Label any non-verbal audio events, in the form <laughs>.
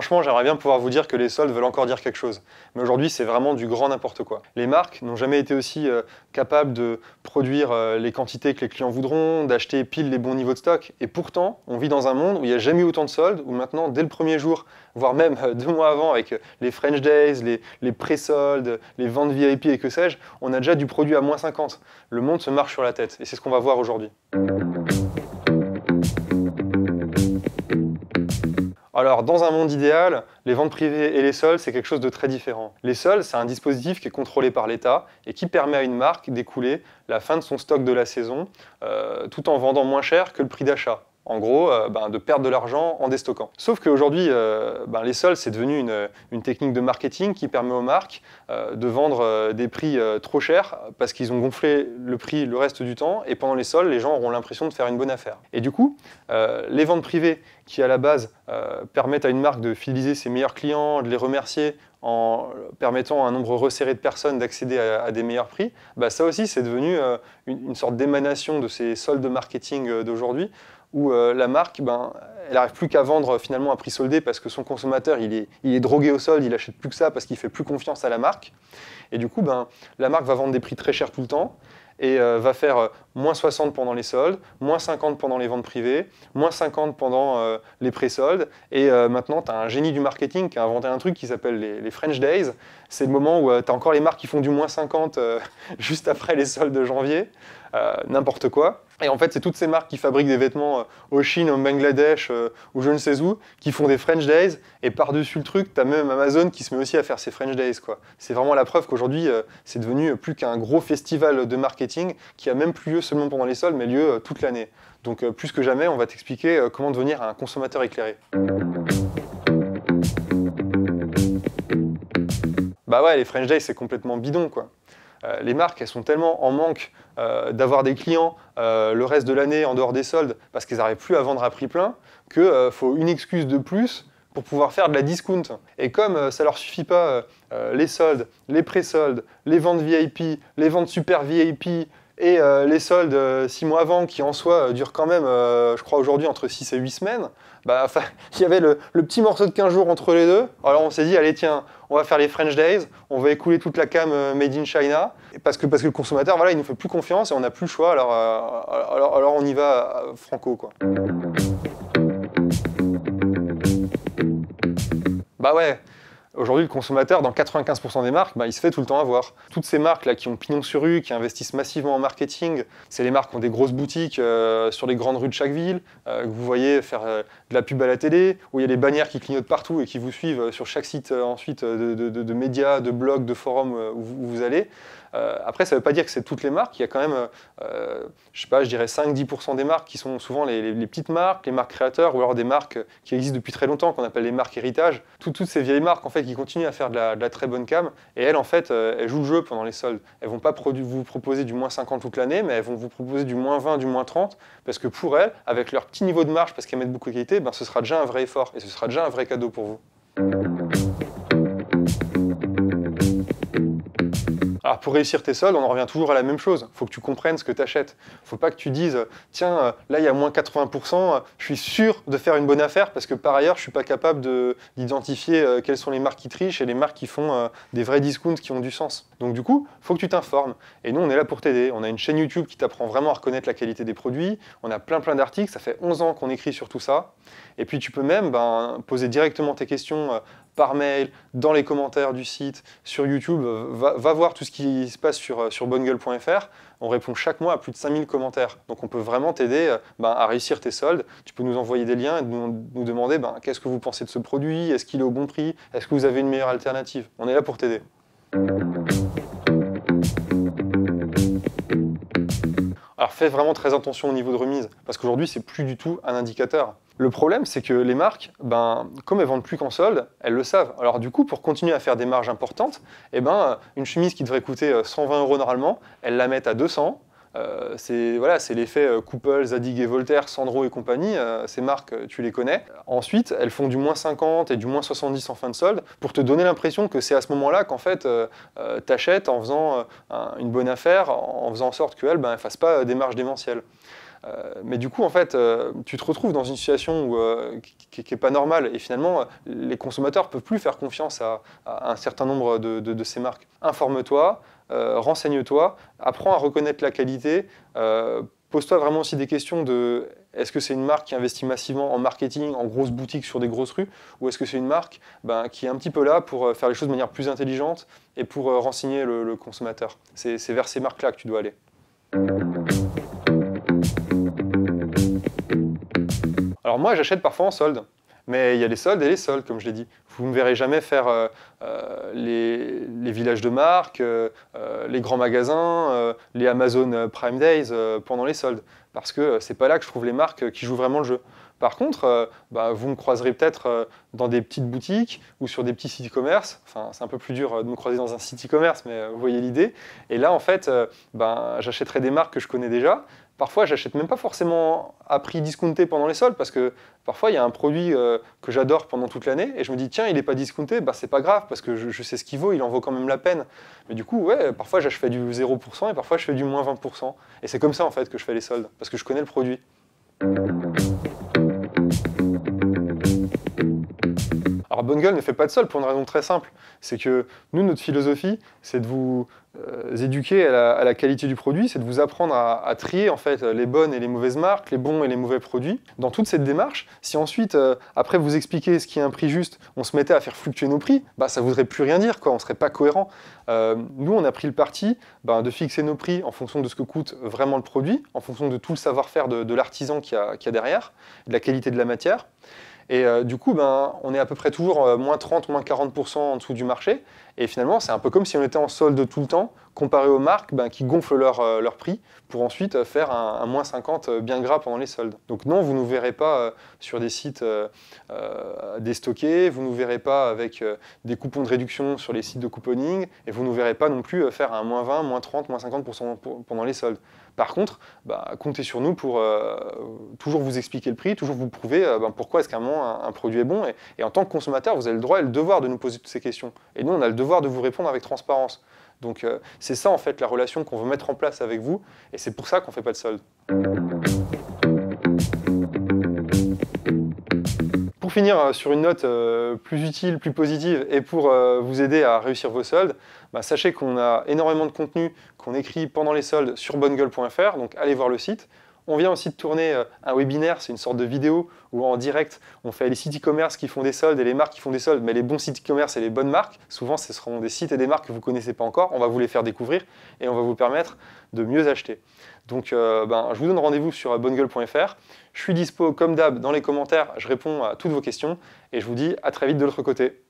franchement, j'aimerais bien pouvoir vous dire que les soldes veulent encore dire quelque chose. Mais aujourd'hui, c'est vraiment du grand n'importe quoi. Les marques n'ont jamais été aussi euh, capables de produire euh, les quantités que les clients voudront, d'acheter pile les bons niveaux de stock. Et pourtant, on vit dans un monde où il n'y a jamais eu autant de soldes, où maintenant, dès le premier jour, voire même euh, deux mois avant, avec les French Days, les, les pré-soldes, les ventes VIP et que sais-je, on a déjà du produit à moins 50. Le monde se marche sur la tête. Et c'est ce qu'on va voir aujourd'hui. Alors, dans un monde idéal, les ventes privées et les sols, c'est quelque chose de très différent. Les sols, c'est un dispositif qui est contrôlé par l'État et qui permet à une marque d'écouler la fin de son stock de la saison euh, tout en vendant moins cher que le prix d'achat en gros, euh, ben, de perdre de l'argent en déstockant. Sauf qu'aujourd'hui, euh, ben, les sols c'est devenu une, technique de marketing qui permet aux marques euh, de vendre des prix trop chers parce qu'ils ont gonflé le prix le reste du temps et pendant les sols, les gens auront l'impression de faire une bonne affaire. Et du coup, les ventes privées qui, à la base, permettent à une marque de fidéliser ses meilleurs clients, de les remercier en permettant à un nombre resserré de personnes d'accéder à, des meilleurs prix, bah, ça aussi, c'est devenu une, sorte d'émanation de ces soldes marketing d'aujourd'hui où euh, la marque, ben, elle n'arrive plus qu'à vendre euh, finalement à prix soldé parce que son consommateur, il est, drogué au solde, il achète plus que ça parce qu'il fait plus confiance à la marque. Et du coup, ben, la marque va vendre des prix très chers tout le temps et euh, va faire euh, moins 60 pendant les soldes, moins 50 pendant les ventes privées, moins 50 pendant euh, les pré-soldes. Et maintenant, tu as un génie du marketing qui a inventé un truc qui s'appelle les, French Days. C'est le moment où tu as encore les marques qui font du moins 50 <laughs> juste après les soldes de janvier. n'importe quoi. Et en fait, c'est toutes ces marques qui fabriquent des vêtements au Chine, au Bangladesh ou je ne sais où, qui font des French Days. Et par-dessus le truc, tu as même Amazon qui se met aussi à faire ses French Days. C'est vraiment la preuve qu'aujourd'hui, c'est devenu plus qu'un gros festival de marketing qui a même plus lieu seulement pendant les soldes mais lieu euh, toute l'année. Donc euh, plus que jamais, on va t'expliquer euh, comment devenir un consommateur éclairé. Bah ouais, les French Days, c'est complètement bidon, quoi. les marques, elles sont tellement en manque d'avoir des clients le reste de l'année en dehors des soldes parce qu'elles n'arrivent plus à vendre à prix plein qu'il faut une excuse de plus pour pouvoir faire de la discount. Et comme euh, ça leur suffit pas euh, euh, les soldes, les pré-soldes, les ventes VIP, les ventes super VIP et les soldes 6 mois avant qui en soi durent quand même, je crois aujourd'hui, entre 6 et 8 semaines, bah, <laughs> il y avait le, petit morceau de 15 jours entre les deux. Alors on s'est dit, allez tiens, on va faire les French Days, on va écouler toute la cam made in China, parce que, parce que le consommateur, voilà, il nous fait plus confiance et on n'a plus le choix, alors, alors, alors, on y va franco. quoi. Bah ouais, Aujourd'hui, le consommateur, dans 95% des marques, bah, il se fait tout le temps avoir. Toutes ces marques-là qui ont pignon sur rue, qui investissent massivement en marketing, c'est les marques qui ont des grosses boutiques euh, sur les grandes rues de chaque ville, euh, que vous voyez faire euh, de la pub à la télé, où il y a des bannières qui clignotent partout et qui vous suivent sur chaque site ensuite de, médias, de blogs, de forums où vous allez. Euh, après, ça ne veut pas dire que c'est toutes les marques. Il y a quand même, euh, euh je sais pas, je dirais 5-10% des marques qui sont souvent les, petites marques, les marques créateurs, ou alors des marques qui existent depuis très longtemps, qu'on appelle les marques héritage. toutes ces vieilles marques, en fait, qui continuent à faire de la, très bonne cam, et elles, en fait, euh, elles jouent le jeu pendant les soldes. Elles vont pas vous proposer du moins 50 toute l'année, mais elles vont vous proposer du moins 20, du moins 30, parce que pour elles, avec leur petit niveau de marge, parce qu'elles mettent beaucoup de qualité, ben, ce sera déjà un vrai effort, et ce sera déjà un vrai cadeau pour vous. pour réussir tes soldes, on en revient toujours à la même chose. Il faut que tu comprennes ce que tu achètes. Il faut pas que tu dises, tiens, là il y a moins 80%, je suis sûr de faire une bonne affaire parce que par ailleurs je ne suis pas capable d'identifier euh, quelles sont les marques qui trichent et les marques qui font euh, des vrais discounts qui ont du sens. Donc du coup, il faut que tu t'informes. Et nous, on est là pour t'aider. On a une chaîne YouTube qui t'apprend vraiment à reconnaître la qualité des produits. On a plein plein d'articles. Ça fait 11 ans qu'on écrit sur tout ça. Et puis tu peux même ben, poser directement tes questions euh, par mail, dans les commentaires du site, sur YouTube. Euh, va, voir tout ce qui se passe sur, euh, sur On répond chaque mois à plus de 5000 commentaires. Donc on peut vraiment t'aider euh, ben, à réussir tes soldes. Tu peux nous envoyer des liens et nous, demander ben, qu'est-ce que vous pensez de ce produit, est-ce qu'il est au bon prix, est-ce que vous avez une meilleure alternative. On est là pour t'aider. Alors fais vraiment très attention au niveau de remise, parce qu'aujourd'hui c'est plus du tout un indicateur. Le problème, c'est que les marques, ben, comme elles vendent plus qu'en solde, elles le savent. Alors du coup, pour continuer à faire des marges importantes, eh ben, une chemise qui devrait coûter 120 euh, euros normalement, elles la mettent à 200. Euh, c'est voilà, l'effet euh, Couple, Zadig et Voltaire, Sandro et compagnie. ces marques, tu les connais. Ensuite, elles font du moins 50 et du moins 70 en fin de solde pour te donner l'impression que c'est à ce moment-là qu'en fait, tu achètes en faisant une bonne affaire, en faisant en sorte qu'elles ne ben, fassent pas des marges démentielles. Euh, mais du coup, en fait, euh, tu te retrouves dans une situation euh, qui n'est pas normale. Et finalement, les consommateurs ne peuvent plus faire confiance à, un certain nombre de, ces marques. Informe-toi, renseigne-toi, apprends à reconnaître la qualité. Pose-toi vraiment aussi des questions de est-ce que c'est une marque qui investit massivement en marketing, en grosses boutiques sur des grosses rues, ou est-ce que c'est une marque ben, qui est un petit peu là pour faire les choses de manière plus intelligente et pour renseigner le consommateur C'est vers ces marques-là que tu dois aller. Alors moi, j'achète parfois en solde. Mais il y a les soldes et les soldes, comme je l'ai dit. Vous ne me verrez jamais faire euh, euh, les, villages de marques, euh, les grands magasins, les Amazon Prime Days pendant les soldes. Parce que c'est pas là que je trouve les marques qui jouent vraiment le jeu. Par contre, bah, vous me croiserez peut-être dans des petites boutiques ou sur des petits sites e-commerce. Enfin, c'est un peu plus dur de me croiser dans un site e-commerce, mais vous voyez l'idée. Et là, en fait, bah, j'achèterai des marques que je connais déjà, parfois, j'achète même pas forcément à prix discounté pendant les soldes parce que parfois, il y a un produit euh, que j'adore pendant toute l'année et je me dis, tiens, il n'est pas discounté, bah, c'est pas grave parce que je, sais ce qu'il vaut, il en vaut quand même la peine. Mais du coup, ouais, parfois, j'achète fais du 0% et parfois, je fais du moins 20%. Et c'est comme ça, en fait, que je fais les soldes parce que je connais le produit. Alors Bonne Gueule ne fait pas de sol pour une raison très simple, c'est que nous, notre philosophie, c'est de vous euh, éduquer à la, qualité du produit, c'est de vous apprendre à, trier en fait les bonnes et les mauvaises marques, les bons et les mauvais produits. Dans toute cette démarche, si ensuite, euh, après vous expliquer ce qui est un prix juste, on se mettait à faire fluctuer nos prix, bah, ça ne voudrait plus rien dire, quoi, on ne serait pas cohérent. Euh, nous, on a pris le parti bah, de fixer nos prix en fonction de ce que coûte vraiment le produit, en fonction de tout le savoir-faire de, l'artisan qu'il y, a derrière, de la qualité de la matière. Et euh, du coup, ben, on est à peu près toujours euh, moins 30, moins 40% en dessous du marché. Et finalement, c'est un peu comme si on était en solde tout le temps, comparé aux marques ben, qui gonflent euh, leur, prix pour ensuite faire un, moins 50 bien gras pendant les soldes. Donc non, vous ne nous verrez pas sur des sites déstockés, vous ne nous verrez pas avec des coupons de réduction sur les sites de couponing, et vous ne nous verrez pas non plus faire un moins 20, moins 30, moins 50% pendant les soldes. Par contre, bah, comptez sur nous pour euh, toujours vous expliquer le prix, toujours vous prouver euh, ben, pourquoi est-ce qu'à un moment un, produit est bon. Et, en tant que consommateur, vous avez le droit et le devoir de nous poser toutes ces questions. Et nous, on a le devoir de vous répondre avec transparence. Donc euh, c'est ça en fait la relation qu'on veut mettre en place avec vous. Et c'est pour ça qu'on ne fait pas de solde. pour finir euh, sur une note euh, plus utile, plus positive et pour euh, vous aider à réussir vos soldes, bah, sachez qu'on a énormément de contenu qu'on écrit pendant les soldes sur bonnegueule.fr, donc allez voir le site. On vient aussi de tourner euh, un webinaire, c'est une sorte de vidéo où en direct, on fait les sites e-commerce qui font des soldes et les marques qui font des soldes, mais les bons sites e-commerce et les bonnes marques, souvent ce seront des sites et des marques que vous ne connaissez pas encore, on va vous les faire découvrir et on va vous permettre de mieux acheter. Donc euh, ben, je vous donne rendez-vous sur euh, bonnegueule.fr. Je suis dispo comme d'hab dans les commentaires, je réponds à toutes vos questions et je vous dis à très vite de l'autre côté.